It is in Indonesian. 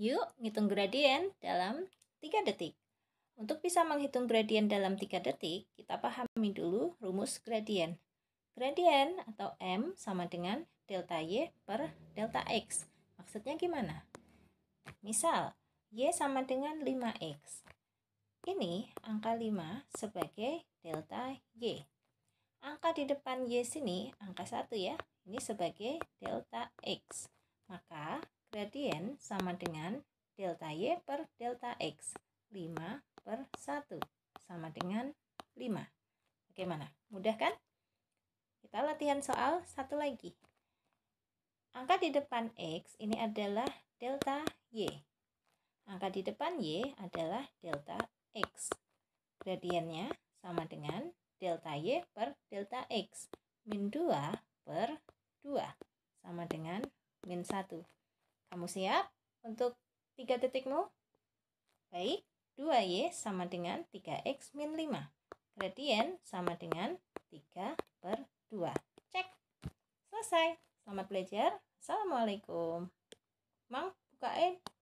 Yuk, ngitung gradien dalam 3 detik. Untuk bisa menghitung gradien dalam 3 detik, kita pahami dulu rumus gradien. Gradien atau M sama dengan delta Y per delta X. Maksudnya gimana? Misal, Y sama dengan 5X. Ini angka 5 sebagai delta Y. Angka di depan Y sini, angka 1 ya, ini sebagai delta X. Maka Gradien sama dengan delta Y per delta X. 5 per 1 sama dengan 5. Bagaimana? Mudah kan? Kita latihan soal satu lagi. Angka di depan X ini adalah delta Y. Angka di depan Y adalah delta X. Gradiennya sama dengan delta Y per delta X. Min 2 per 2 sama dengan min 1. Kamu siap untuk 3 detikmu? Baik, 2Y sama dengan 3X min 5. Gradien sama dengan 3 per 2. Cek. Selesai. Selamat belajar. Assalamualaikum. Mang, bukain.